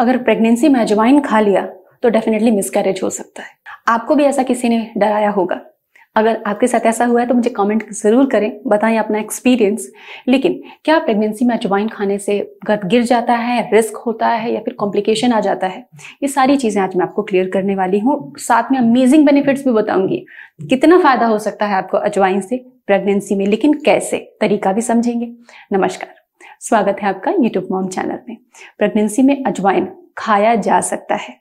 अगर प्रेगनेंसी में अजवाइन खा लिया तो डेफिनेटली मिसकैरेज हो सकता है आपको भी ऐसा किसी ने डराया होगा अगर आपके साथ ऐसा हुआ है तो मुझे कमेंट ज़रूर करें बताएं अपना एक्सपीरियंस लेकिन क्या प्रेगनेंसी में अजवाइन खाने से गर्द गिर जाता है रिस्क होता है या फिर कॉम्प्लिकेशन आ जाता है ये सारी चीज़ें आज मैं आपको क्लियर करने वाली हूँ साथ में अमेजिंग बेनिफिट्स भी बताऊंगी कितना फ़ायदा हो सकता है आपको अजवाइन से प्रेगनेंसी में लेकिन कैसे तरीका भी समझेंगे नमस्कार स्वागत है आपका यूट्यूब मॉम चैनल में प्रेगनेंसी में अजवाइन खाया जा सकता है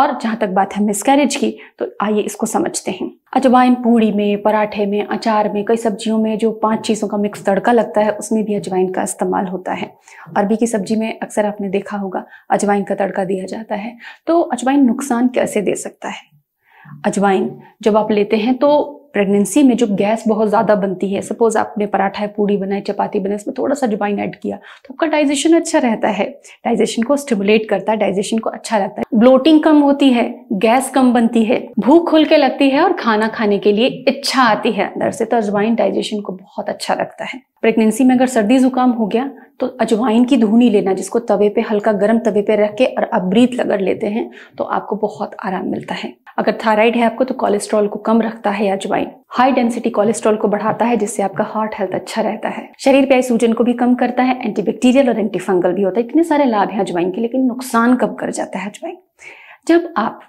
और जहां तक बात है मिसकैरेज की तो आइए इसको समझते हैं अजवाइन पूड़ी में पराठे में अचार में कई सब्जियों में जो पांच चीज़ों का मिक्स तड़का लगता है उसमें भी अजवाइन का इस्तेमाल होता है अरबी की सब्जी में अक्सर आपने देखा होगा अजवाइन का तड़का दिया जाता है तो अजवाइन नुकसान कैसे दे सकता है अजवाइन जब आप लेते हैं तो प्रेगनेंसी में जो गैस बहुत ज़्यादा बनती है सपोज आपने पराठा है पूड़ी बनाई चपाती बनाई इसमें थोड़ा सा जुबाइन ऐड किया तो आपका डाइजेशन अच्छा रहता है डाइजेशन को स्टिमुलेट करता है डाइजेशन को अच्छा लगता है ब्लोटिंग कम होती है गैस कम बनती है भूख खुल के लगती है और खाना खाने के लिए इच्छा आती है अंदर से तो अजवाइन डाइजेशन को बहुत अच्छा लगता है प्रेगनेंसी में अगर सर्दी जुकाम हो गया तो अजवाइन की धुनी लेना जिसको तवे पे हल्का गर्म तवे पे रख के और अब्रीत लगर लेते हैं तो आपको बहुत आराम मिलता है अगर थायराइड है आपको तो कोलेस्ट्रॉल को कम रखता है अजवाइन हाई डेंसिटी कोलेस्ट्रॉल को बढ़ाता है जिससे आपका हार्ट हेल्थ अच्छा रहता है शरीर पे आई सूजन को भी कम करता है एंटीबैक्टीरियल और एंटीफंगल भी होता है इतने सारे लाभ हैं अजवाइन के लेकिन नुकसान कब कर जाता है अजवाइन जब आप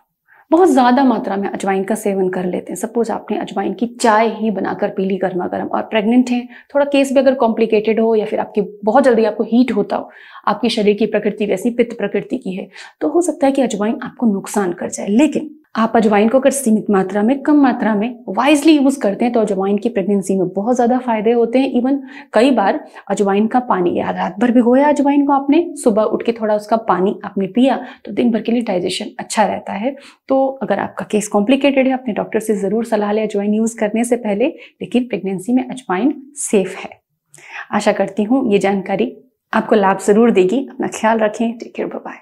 बहुत ज़्यादा मात्रा में अजवाइन का सेवन कर लेते हैं सपोज आपने अजवाइन की चाय ही बनाकर पी ली गर्मा गर्म और प्रेग्नेंट हैं थोड़ा केस भी अगर कॉम्प्लिकेटेड हो या फिर आपकी बहुत जल्दी आपको हीट होता हो आपकी शरीर की प्रकृति वैसी पित्त प्रकृति की है तो हो सकता है कि अजवाइन आपको नुकसान कर जाए लेकिन आप अजवाइन को अगर सीमित मात्रा में कम मात्रा में वाइजली यूज़ करते हैं तो अजवाइन की प्रेगनेंसी में बहुत ज़्यादा फायदे होते हैं इवन कई बार अजवाइन का पानी या रात भर भिगोया अजवाइन को आपने सुबह उठ के थोड़ा उसका पानी आपने पिया तो दिन भर के लिए डाइजेशन अच्छा रहता है तो अगर आपका केस कॉम्प्लिकेटेड है अपने डॉक्टर से ज़रूर सलाह लें अजवाइन यूज़ करने से पहले लेकिन प्रेगनेंसी में अजवाइन सेफ है आशा करती हूँ ये जानकारी आपको लाभ ज़रूर देगी अपना ख्याल रखें टेक केयर बाय